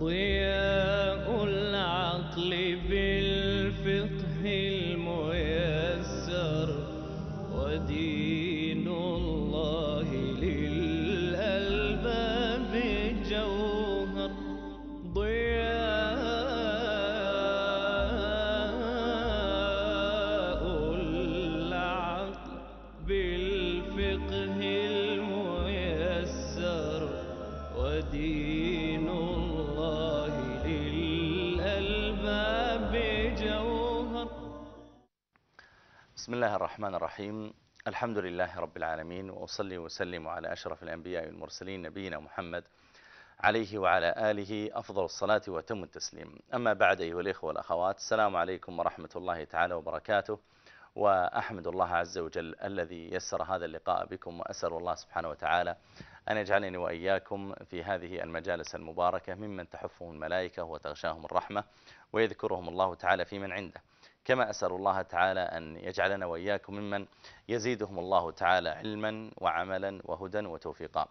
ضياء العقل الرحمن الرحيم الحمد لله رب العالمين وأصلي وسلم على أشرف الأنبياء والمرسلين نبينا محمد عليه وعلى آله أفضل الصلاة وتم التسليم أما بعد أيها الإخوة والأخوات السلام عليكم ورحمة الله تعالى وبركاته وأحمد الله عز وجل الذي يسر هذا اللقاء بكم وأسأل الله سبحانه وتعالى أن يجعلني وإياكم في هذه المجالس المباركة ممن تحفهم الملائكة وتغشاهم الرحمة ويذكرهم الله تعالى في من عنده كما أسأل الله تعالى أن يجعلنا وإياكم ممن يزيدهم الله تعالى علما وعملا وهدى وتوفيقا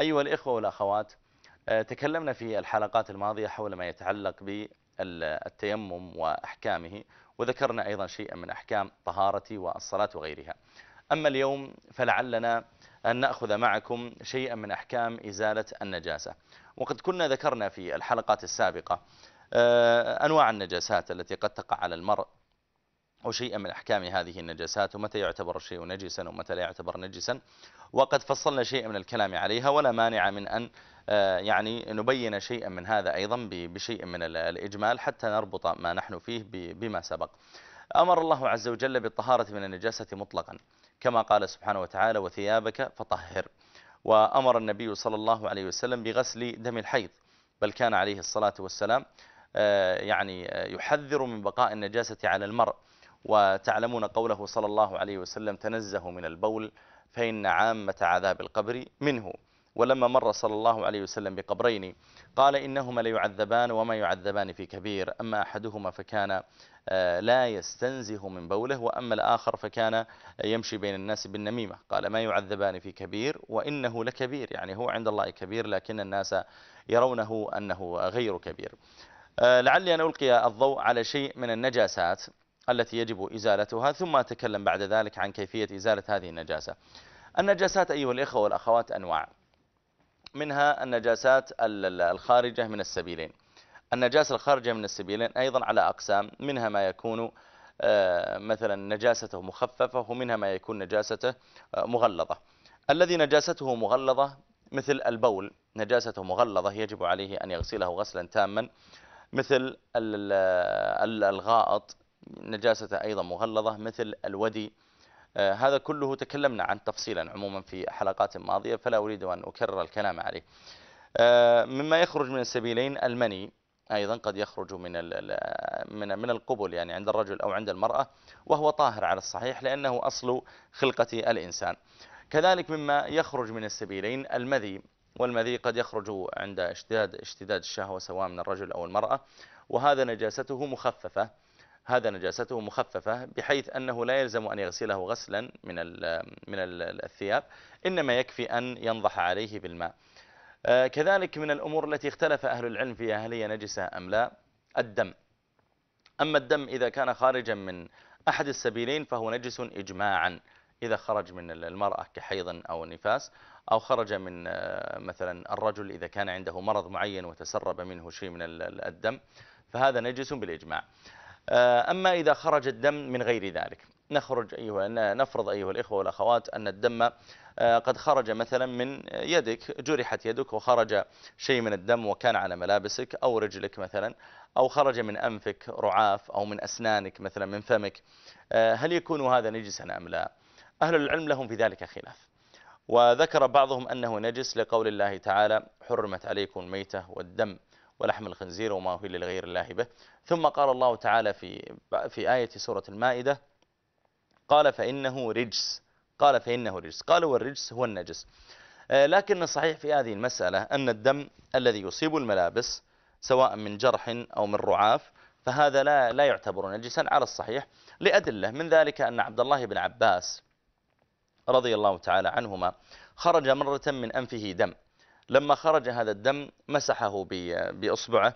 أيها الإخوة والأخوات آه، تكلمنا في الحلقات الماضية حول ما يتعلق بالتيمم وأحكامه وذكرنا أيضا شيئا من أحكام طهارة والصلاة وغيرها أما اليوم فلعلنا أن نأخذ معكم شيئا من أحكام إزالة النجاسة وقد كنا ذكرنا في الحلقات السابقة آه، أنواع النجاسات التي قد تقع على المرء أو شيئا من أحكام هذه النجاسات ومتى يعتبر الشيء نجسا ومتى لا يعتبر نجسا وقد فصلنا شيئا من الكلام عليها ولا مانع من أن آه، يعني نبين شيئا من هذا أيضا بشيء من الإجمال حتى نربط ما نحن فيه بما سبق أمر الله عز وجل بالطهارة من النجاسة مطلقا كما قال سبحانه وتعالى وثيابك فطهر وأمر النبي صلى الله عليه وسلم بغسل دم الحيض بل كان عليه الصلاة والسلام آه، يعني آه، يحذر من بقاء النجاسة على المرء وتعلمون قوله صلى الله عليه وسلم تنزه من البول فإن عامة عذاب القبر منه ولما مر صلى الله عليه وسلم بقبرين قال إنهما ليعذبان وما يعذبان في كبير أما أحدهما فكان آه، لا يستنزه من بوله وأما الآخر فكان يمشي بين الناس بالنميمة قال ما يعذبان في كبير وإنه لكبير يعني هو عند الله كبير لكن الناس يرونه أنه غير كبير آه، لعلي أن ألقي الضوء على شيء من النجاسات التي يجب إزالتها ثم أتكلم بعد ذلك عن كيفية إزالة هذه النجاسة النجاسات أيها الإخوة والأخوات أنواع منها النجاسات الخارجة من السبيلين النجاسة الخارجة من السبيلين أيضا على أقسام منها ما يكون آه، مثلا نجاسته مخففة ومنها ما يكون نجاسته آه، مغلظة الذي نجاسته مغلظة مثل البول نجاسته مغلظة يجب عليه أن يغسله غسلا تاما مثل الغائط نجاسته أيضا مغلظة مثل الودي آه، هذا كله تكلمنا عن تفصيلا عموما في حلقات ماضية فلا أريد أن أكرر الكلام عليه آه، مما يخرج من السبيلين المني أيضا قد يخرج من من من القبل يعني عند الرجل أو عند المرأة وهو طاهر على الصحيح لأنه أصل خلقة الإنسان كذلك مما يخرج من السبيلين المذي والمذي قد يخرج عند اشتداد اشتداد الشهوة سواء من الرجل أو المرأة وهذا نجاسته مخففة هذا نجاسته مخففة بحيث أنه لا يلزم أن يغسله غسلا من من الثياب إنما يكفي أن ينضح عليه بالماء آه، كذلك من الأمور التي اختلف أهل العلم فيها هل هي نجسة أم لا الدم أما الدم إذا كان خارجا من أحد السبيلين فهو نجس إجماعا إذا خرج من المرأة كحيض أو نفاس أو خرج من آه، مثلا الرجل إذا كان عنده مرض معين وتسرب منه شيء من الدم فهذا نجس بالإجماع آه، أما إذا خرج الدم من غير ذلك نخرج أيها نفرض أيها الإخوة والأخوات أن الدم آه، قد خرج مثلا من يدك جرحت يدك وخرج شيء من الدم وكان على ملابسك أو رجلك مثلا أو خرج من أنفك رعاف أو من أسنانك مثلا من فمك آه، هل يكون هذا نجسا أم لا أهل العلم لهم في ذلك خلاف وذكر بعضهم أنه نجس لقول الله تعالى حرمت عليكم الميتة والدم ولحم الخنزير وما هو لغير الله به ثم قال الله تعالى في, في آية سورة المائدة قال فإنه رجس قال فإنه رجس قال والرجس هو النجس آه، لكن الصحيح في هذه المسألة أن الدم الذي يصيب الملابس سواء من جرح أو من رعاف فهذا لا لا يعتبر نجسا على الصحيح لأدلة من ذلك أن عبد الله بن عباس رضي الله تعالى عنهما خرج مرة من أنفه دم لما خرج هذا الدم مسحه بإصبعه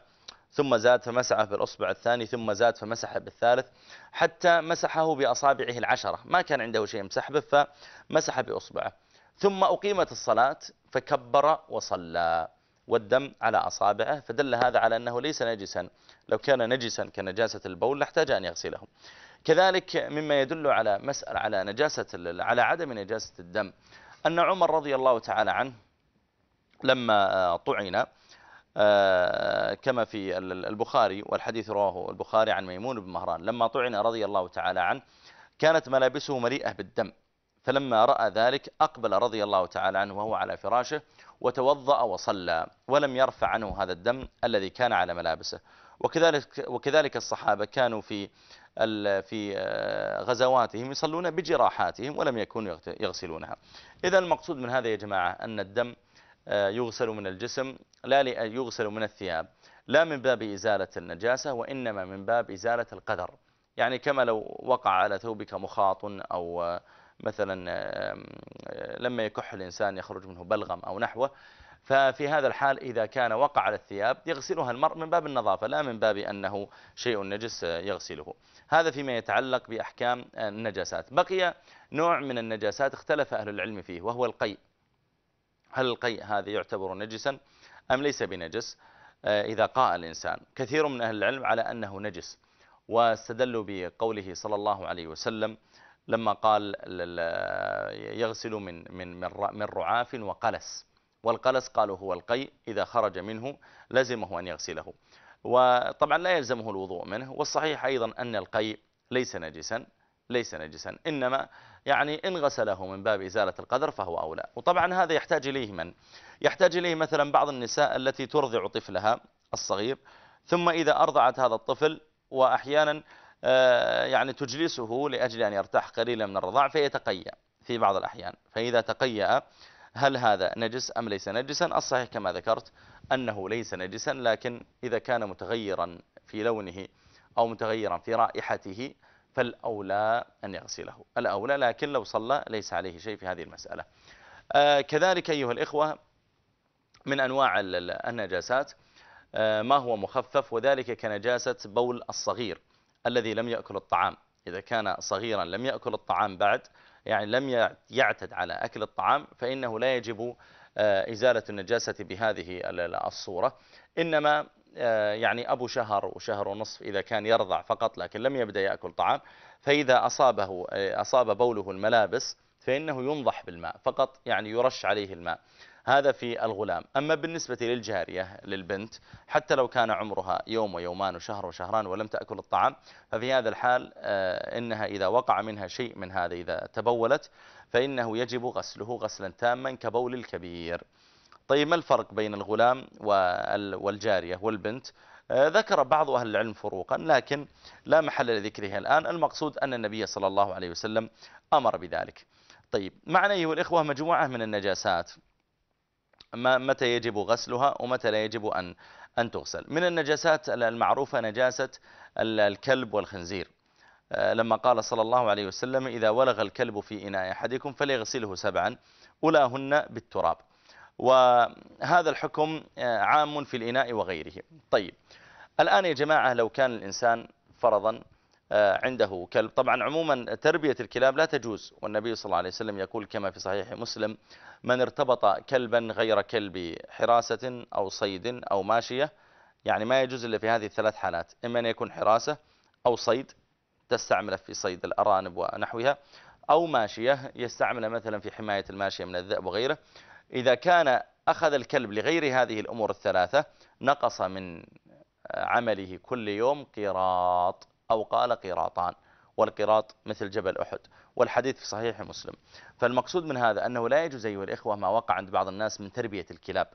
ثم زاد فمسحه بالأصبع الثاني ثم زاد فمسحه بالثالث حتى مسحه بأصابعه العشرة ما كان عنده شيء يمسح به فمسح بأصبعه ثم أقيمت الصلاة فكبر وصلى والدم على أصابعه فدل هذا على أنه ليس نجسا لو كان نجسا كنجاسة البول لاحتاج أن يغسله كذلك مما يدل على مسألة على نجاسة على عدم نجاسة الدم أن عمر رضي الله تعالى عنه لما طعن آه، كما في البخاري والحديث رواه البخاري عن ميمون بن مهران لما طعن رضي الله تعالى عنه كانت ملابسه مليئة بالدم فلما رأى ذلك أقبل رضي الله تعالى عنه وهو على فراشه وتوضأ وصلى ولم يرفع عنه هذا الدم الذي كان على ملابسه وكذلك وكذلك الصحابة كانوا في في آه، غزواتهم يصلون بجراحاتهم ولم يكونوا يغسلونها إذا المقصود من هذا يا جماعة أن الدم آه، يغسل من الجسم لا آه، يغسل من الثياب لا من باب إزالة النجاسة وإنما من باب إزالة القدر يعني كما لو وقع على ثوبك مخاط أو آه، مثلا لما يكح الإنسان يخرج منه بلغم أو نحوه ففي هذا الحال إذا كان وقع على الثياب يغسلها المرء من باب النظافة لا من باب أنه شيء نجس يغسله هذا فيما يتعلق بأحكام النجاسات بقي نوع من النجاسات اختلف أهل العلم فيه وهو القيء هل القيء هذا يعتبر نجسا أم ليس بنجس آه، إذا قاء الإنسان كثير من أهل العلم على أنه نجس واستدلوا بقوله صلى الله عليه وسلم لما قال يغسل من من من رعاف وقلس والقلس قالوا هو القيء إذا خرج منه لزمه أن يغسله وطبعا لا يلزمه الوضوء منه والصحيح أيضا أن القيء ليس نجسا ليس نجسا إنما يعني إن غسله من باب إزالة القدر فهو أولى وطبعا هذا يحتاج إليه من يحتاج إليه مثلا بعض النساء التي ترضع طفلها الصغير ثم إذا أرضعت هذا الطفل وأحيانا آه، يعني تجلسه لأجل أن يرتاح قليلا من الرضاع فيتقيأ في بعض الأحيان فإذا تقيأ هل هذا نجس أم ليس نجسا الصحيح كما ذكرت أنه ليس نجسا لكن إذا كان متغيرا في لونه أو متغيرا في رائحته فالأولى أن يغسله الأولى لكن لو صلى ليس عليه شيء في هذه المسألة آه، كذلك أيها الإخوة من أنواع النجاسات آه، ما هو مخفف وذلك كنجاسة بول الصغير الذي لم يأكل الطعام إذا كان صغيرا لم يأكل الطعام بعد يعني لم يعتد على أكل الطعام فإنه لا يجب آه، إزالة النجاسة بهذه الصورة إنما آه، يعني أبو شهر وشهر ونصف إذا كان يرضع فقط لكن لم يبدأ يأكل طعام فإذا أصابه آه، أصاب بوله الملابس فإنه ينضح بالماء فقط يعني يرش عليه الماء هذا في الغلام أما بالنسبة للجارية للبنت حتى لو كان عمرها يوم ويومان وشهر وشهران ولم تأكل الطعام ففي هذا الحال آه، إنها إذا وقع منها شيء من هذا إذا تبولت فإنه يجب غسله غسلا تاما كبول الكبير طيب ما الفرق بين الغلام والجارية والبنت آه، ذكر بعض أهل العلم فروقا لكن لا محل لذكرها الآن المقصود أن النبي صلى الله عليه وسلم أمر بذلك طيب معنا أيها الإخوة مجموعة من النجاسات متى يجب غسلها ومتى لا يجب أن أن تغسل من النجاسات المعروفة نجاسة الكلب والخنزير آه، لما قال صلى الله عليه وسلم إذا ولغ الكلب في إناء أحدكم فليغسله سبعا أولاهن بالتراب وهذا الحكم آه، عام في الإناء وغيره طيب الآن يا جماعة لو كان الإنسان فرضا آه، عنده كلب طبعا عموما تربية الكلاب لا تجوز والنبي صلى الله عليه وسلم يقول كما في صحيح مسلم من ارتبط كلبا غير كلب حراسة أو صيد أو ماشية يعني ما يجوز إلا في هذه الثلاث حالات إما أن يكون حراسة أو صيد تستعمله في صيد الأرانب ونحوها أو ماشية يستعمله مثلا في حماية الماشية من الذئب وغيره إذا كان أخذ الكلب لغير هذه الأمور الثلاثة نقص من آه، عمله كل يوم قيراط أو قال قيراطان والقراط مثل جبل أحد والحديث في صحيح مسلم فالمقصود من هذا أنه لا يجوز أيها الإخوة ما وقع عند بعض الناس من تربية الكلاب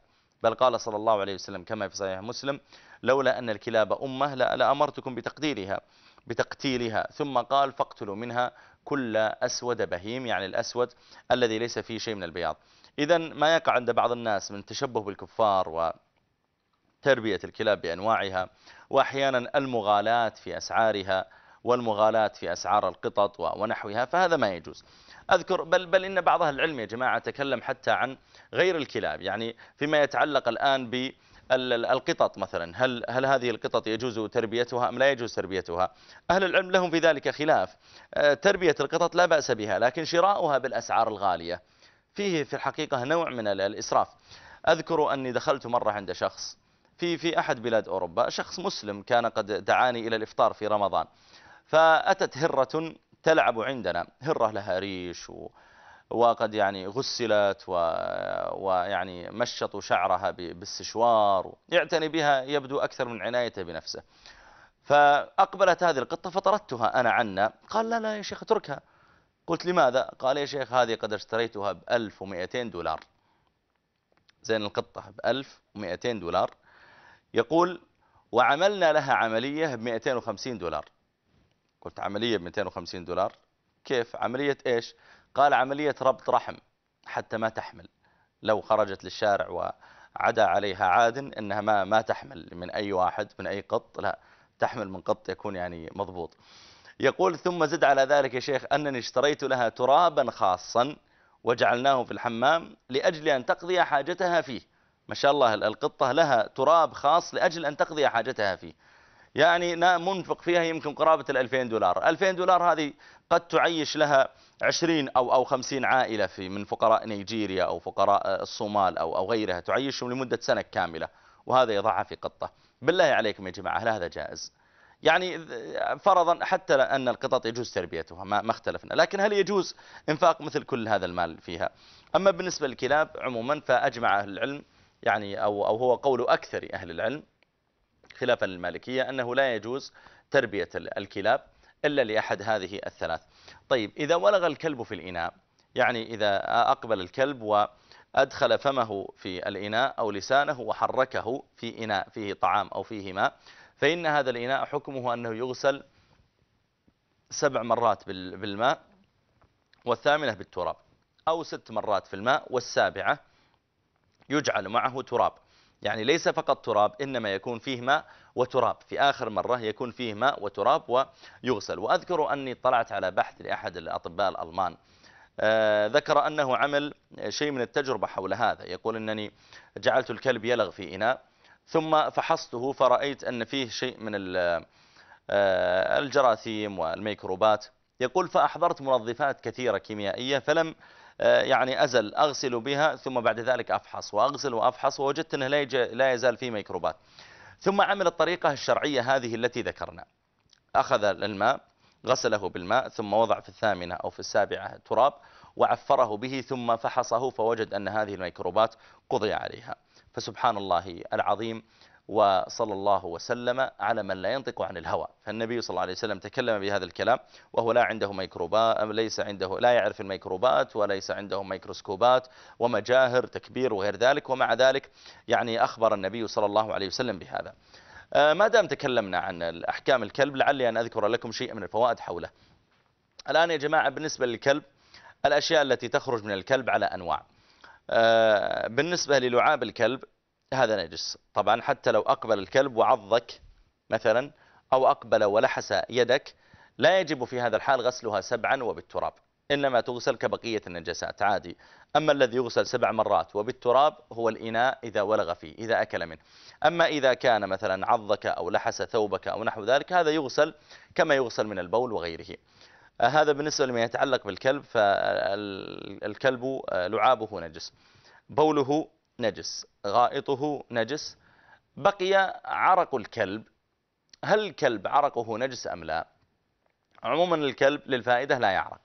بل قال صلى الله عليه وسلم كما في صحيح مسلم لولا أن الكلاب أمة لأمرتكم بتقديرها بتقتيلها ثم قال فاقتلوا منها كل أسود بهيم يعني الأسود الذي ليس فيه شيء من البياض إذا ما يقع عند بعض الناس من تشبه بالكفار و تربية الكلاب بأنواعها وأحيانا المغالاة في أسعارها والمغالاة في أسعار القطط ونحوها فهذا ما يجوز أذكر بل, بل إن بعض أهل العلم يا جماعة تكلم حتى عن غير الكلاب يعني فيما يتعلق الآن ب القطط مثلا هل هل هذه القطط يجوز تربيتها ام لا يجوز تربيتها اهل العلم لهم في ذلك خلاف آه، تربيه القطط لا باس بها لكن شراؤها بالاسعار الغاليه فيه في الحقيقة نوع من الإسراف أذكر أني دخلت مرة عند شخص في في أحد بلاد أوروبا شخص مسلم كان قد دعاني إلى الإفطار في رمضان فأتت هرة تلعب عندنا هرة لها ريش و وقد يعني غسلت و... ويعني مشطوا شعرها بالسشوار يعتني بها يبدو أكثر من عنايته بنفسه فأقبلت هذه القطة فطردتها أنا عنا قال لا لا يا شيخ اتركها قلت لماذا قال يا شيخ هذه قد اشتريتها ب 1200 دولار زين القطة ب 1200 دولار يقول وعملنا لها عملية ب 250 دولار قلت عملية ب 250 دولار كيف عملية ايش قال عملية ربط رحم حتى ما تحمل لو خرجت للشارع وعدا عليها عاد انها ما ما تحمل من اي واحد من اي قط لا تحمل من قط يكون يعني مضبوط يقول ثم زد على ذلك يا شيخ أنني اشتريت لها ترابا خاصا وجعلناه في الحمام لأجل أن تقضي حاجتها فيه ما شاء الله القطة لها تراب خاص لأجل أن تقضي حاجتها فيه يعني منفق فيها يمكن قرابة الألفين دولار ألفين دولار هذه قد تعيش لها عشرين أو, أو خمسين عائلة في من فقراء نيجيريا أو فقراء الصومال أو, أو غيرها تعيشهم لمدة سنة كاملة وهذا يضعها في قطة بالله عليكم يا جماعة هل هذا جائز؟ يعني فرضا حتى أن القطط يجوز تربيتها ما اختلفنا لكن هل يجوز انفاق مثل كل هذا المال فيها أما بالنسبة للكلاب عموما فأجمع أهل العلم يعني أو, أو هو قول أكثر أهل العلم خلافا للمالكية أنه لا يجوز تربية الكلاب إلا لأحد هذه الثلاث طيب إذا ولغ الكلب في الإناء يعني إذا أقبل الكلب وأدخل فمه في الإناء أو لسانه وحركه في إناء فيه طعام أو فيه ماء فإن هذا الإناء حكمه أنه يغسل سبع مرات بالماء والثامنة بالتراب أو ست مرات في الماء والسابعة يجعل معه تراب يعني ليس فقط تراب إنما يكون فيه ماء وتراب في آخر مرة يكون فيه ماء وتراب ويغسل وأذكر أني طلعت على بحث لأحد الأطباء الألمان آه، ذكر أنه عمل شيء من التجربة حول هذا يقول أنني جعلت الكلب يلغ في إناء ثم فحصته فرأيت أن فيه شيء من آه، الجراثيم والميكروبات يقول فأحضرت منظفات كثيرة كيميائية فلم آه، يعني أزل أغسل بها ثم بعد ذلك أفحص وأغسل وأفحص ووجدت أنه لا يزال فيه ميكروبات ثم عمل الطريقة الشرعية هذه التي ذكرنا أخذ الماء غسله بالماء ثم وضع في الثامنة أو في السابعة تراب وعفره به ثم فحصه فوجد أن هذه الميكروبات قضي عليها فسبحان الله العظيم وصلى الله وسلم على من لا ينطق عن الهوى فالنبي صلى الله عليه وسلم تكلم بهذا الكلام وهو لا عنده ميكروبات ليس عنده لا يعرف الميكروبات وليس عنده ميكروسكوبات ومجاهر تكبير وغير ذلك ومع ذلك يعني أخبر النبي صلى الله عليه وسلم بهذا آه، ما دام تكلمنا عن أحكام الكلب لعلي أن أذكر لكم شيء من الفوائد حوله الآن يا جماعة بالنسبة للكلب الأشياء التي تخرج من الكلب على أنواع آه، بالنسبة للعاب الكلب هذا نجس طبعا حتى لو أقبل الكلب وعضك مثلا أو أقبل ولحس يدك لا يجب في هذا الحال غسلها سبعا وبالتراب إنما تغسل كبقية النجاسات عادي أما الذي يغسل سبع مرات وبالتراب هو الإناء إذا ولغ فيه إذا أكل منه أما إذا كان مثلا عضك أو لحس ثوبك أو نحو ذلك هذا يغسل كما يغسل من البول وغيره آه، هذا بالنسبة لما يتعلق بالكلب فالكلب آه، لعابه نجس بوله نجس غائطه نجس بقي عرق الكلب هل الكلب عرقه نجس أم لا عموما الكلب للفائدة لا يعرق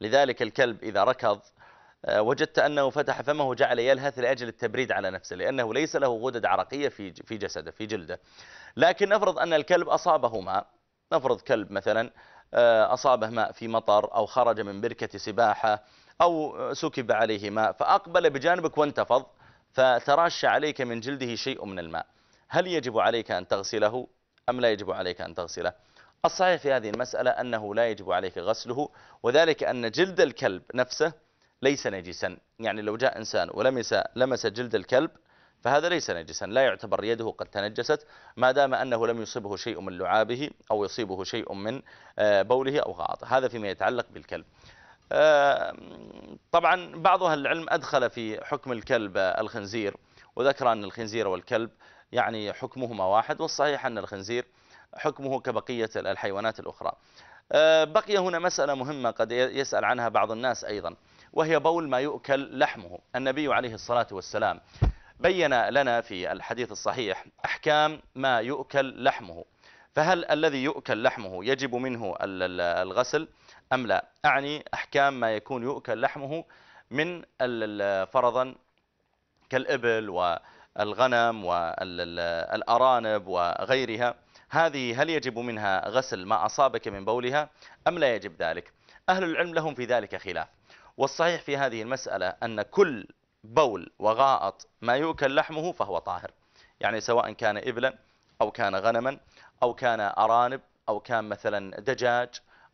لذلك الكلب إذا ركض آه، وجدت أنه فتح فمه جعل يلهث لأجل التبريد على نفسه لأنه ليس له غدد عرقية في في جسده في جلده لكن نفرض أن الكلب أصابه ماء نفرض كلب مثلا آه، أصابه ماء في مطر أو خرج من بركة سباحة أو سكب عليه ماء فأقبل بجانبك وانتفض فتراش عليك من جلده شيء من الماء هل يجب عليك أن تغسله أم لا يجب عليك أن تغسله الصحيح في هذه المسألة أنه لا يجب عليك غسله وذلك أن جلد الكلب نفسه ليس نجسا يعني لو جاء إنسان ولمس لمس جلد الكلب فهذا ليس نجسا لا يعتبر يده قد تنجست ما دام أنه لم يصبه شيء من لعابه أو يصيبه شيء من آه، بوله أو غائطه هذا فيما يتعلق بالكلب آه، طبعا بعض أهل العلم أدخل في حكم الكلب الخنزير وذكر أن الخنزير والكلب يعني حكمهما واحد والصحيح أن الخنزير حكمه كبقية الحيوانات الأخرى آه، بقي هنا مسألة مهمة قد يسأل عنها بعض الناس أيضا وهي بول ما يؤكل لحمه النبي عليه الصلاة والسلام بين لنا في الحديث الصحيح أحكام ما يؤكل لحمه فهل الذي يؤكل لحمه يجب منه الغسل أم لا أعني أحكام ما يكون يؤكل لحمه من فرضا كالإبل والغنم والأرانب وغيرها هذه هل يجب منها غسل ما أصابك من بولها أم لا يجب ذلك أهل العلم لهم في ذلك خلاف والصحيح في هذه المسألة أن كل بول وغائط ما يؤكل لحمه فهو طاهر يعني سواء كان إبلا أو كان غنما أو كان أرانب أو كان مثلا دجاج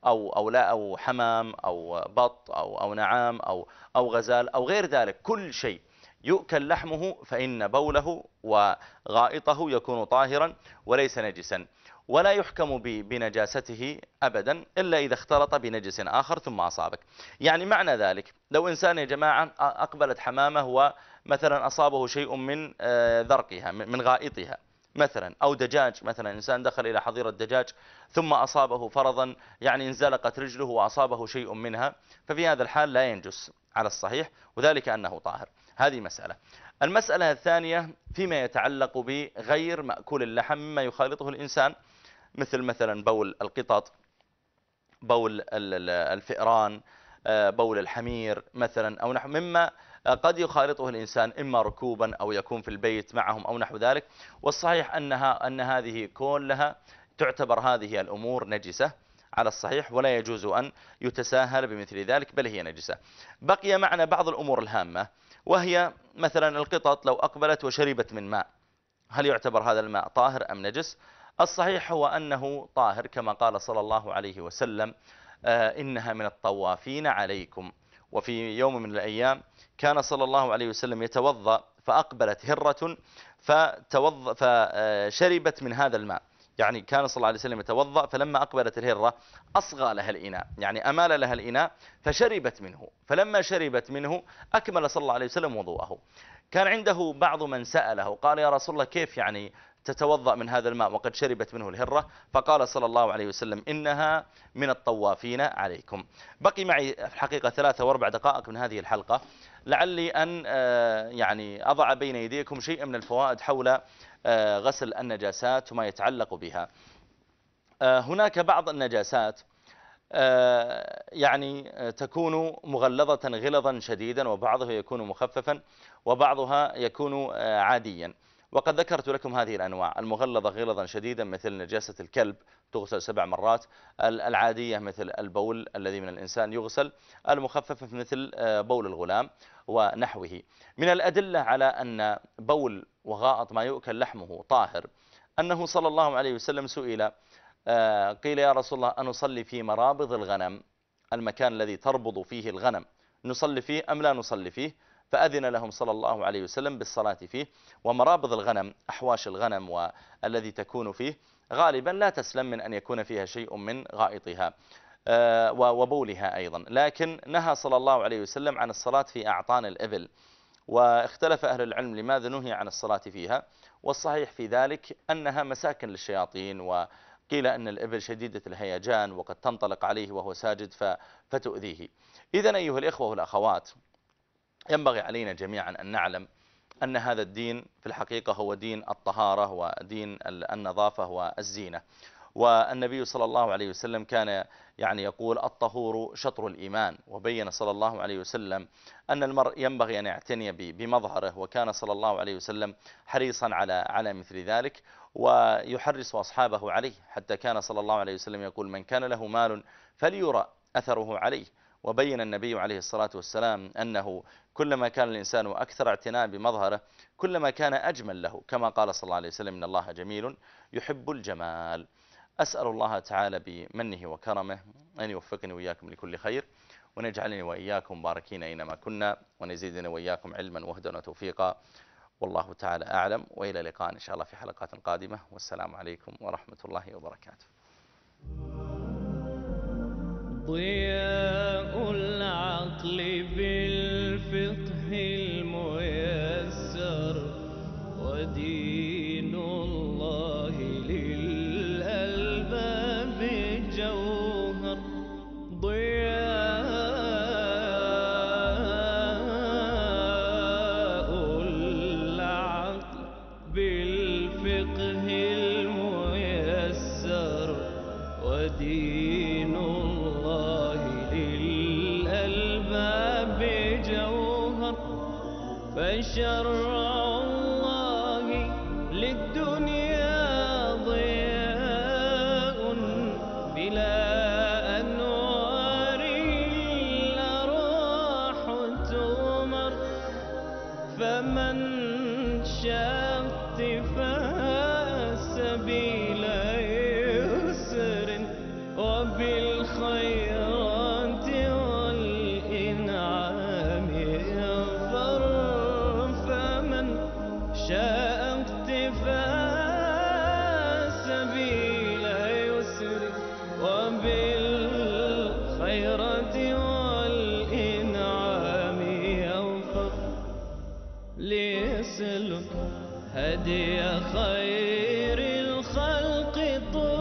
أو أو لا أو حمام أو بط أو أو نعام أو أو غزال أو غير ذلك كل شيء يؤكل لحمه فإن بوله وغائطه يكون طاهرا وليس نجسا ولا يحكم بنجاسته أبدا إلا إذا اختلط بنجس آخر ثم أصابك يعني معنى ذلك لو إنسان يا جماعة أقبلت حمامة ومثلا أصابه شيء من آه، ذرقها من غائطها مثلا أو دجاج مثلا إنسان دخل إلى حظيرة دجاج ثم أصابه فرضا يعني انزلقت رجله وأصابه شيء منها ففي هذا الحال لا ينجس على الصحيح وذلك أنه طاهر هذه مسألة المسألة الثانية فيما يتعلق بغير مأكول اللحم مما يخالطه الإنسان مثل مثلا بول القطط بول الفئران آه، بول الحمير مثلا أو نحو مما قد يخالطه الإنسان إما ركوبا أو يكون في البيت معهم أو نحو ذلك والصحيح أنها أن هذه كلها تعتبر هذه الأمور نجسة على الصحيح ولا يجوز أن يتساهل بمثل ذلك بل هي نجسة بقي معنا بعض الأمور الهامة وهي مثلا القطط لو أقبلت وشربت من ماء هل يعتبر هذا الماء طاهر أم نجس؟ الصحيح هو أنه طاهر كما قال صلى الله عليه وسلم آه، إنها من الطوافين عليكم وفي يوم من الأيام كان صلى الله عليه وسلم يتوضأ فأقبلت هرة فتوضأ فشربت من هذا الماء يعني كان صلى الله عليه وسلم يتوضأ فلما أقبلت الهرة أصغى لها الإناء يعني أمال لها الإناء فشربت منه فلما شربت منه أكمل صلى الله عليه وسلم وضوءه كان عنده بعض من سأله قال يا رسول الله كيف يعني تتوضأ من هذا الماء وقد شربت منه الهرة فقال صلى الله عليه وسلم إنها من الطوافين عليكم بقي معي الحقيقة ثلاثة واربع دقائق من هذه الحلقة لعلي أن آه، يعني أضع بين يديكم شيئا من الفوائد حول آه، غسل النجاسات وما يتعلق بها آه، هناك بعض النجاسات يعني تكون مغلظة غلظا شديدا وبعضها يكون مخففا وبعضها يكون عاديا وقد ذكرت لكم هذه الأنواع المغلظة غلظا شديدا مثل نجاسة الكلب تغسل سبع مرات العادية مثل البول الذي من الإنسان يغسل المخففة مثل آه، بول الغلام ونحوه من الأدلة على أن بول وغائط ما يؤكل لحمه طاهر أنه صلى الله عليه وسلم سئل آه، قيل يا رسول الله أنصلي في مرابض الغنم المكان الذي تربض فيه الغنم نصلي فيه أم لا نصلي فيه فأذن لهم صلى الله عليه وسلم بالصلاة فيه ومرابض الغنم أحواش الغنم والذي تكون فيه غالبا لا تسلم من أن يكون فيها شيء من غائطها آه، وبولها أيضا لكن نهى صلى الله عليه وسلم عن الصلاة في أعطان الإبل واختلف أهل العلم لماذا نهي عن الصلاة فيها والصحيح في ذلك أنها مساكن للشياطين وقيل أن الإبل شديدة الهيجان وقد تنطلق عليه وهو ساجد فتؤذيه إذا أيها الإخوة والأخوات ينبغي علينا جميعا أن نعلم أن هذا الدين في الحقيقة هو دين الطهارة ودين النظافة والزينة والنبي صلى الله عليه وسلم كان يعني يقول الطهور شطر الإيمان وبين صلى الله عليه وسلم أن المرء ينبغي أن يعتني بمظهره وكان صلى الله عليه وسلم حريصا على على مثل ذلك ويحرص أصحابه عليه حتى كان صلى الله عليه وسلم يقول من كان له مال فليرى أثره عليه وبين النبي عليه الصلاة والسلام أنه كلما كان الإنسان أكثر اعتناء بمظهره كلما كان أجمل له كما قال صلى الله عليه وسلم إن الله جميل يحب الجمال أسأل الله تعالى بمنه وكرمه أن يوفقني وإياكم لكل خير ونجعلني وإياكم باركين أينما كنا ونزيدنا وإياكم علما وهدى وتوفيقا والله تعالى أعلم وإلى لقاء إن شاء الله في حلقات قادمة والسلام عليكم ورحمة الله وبركاته Bentley. مثل هدي خير الخلق طول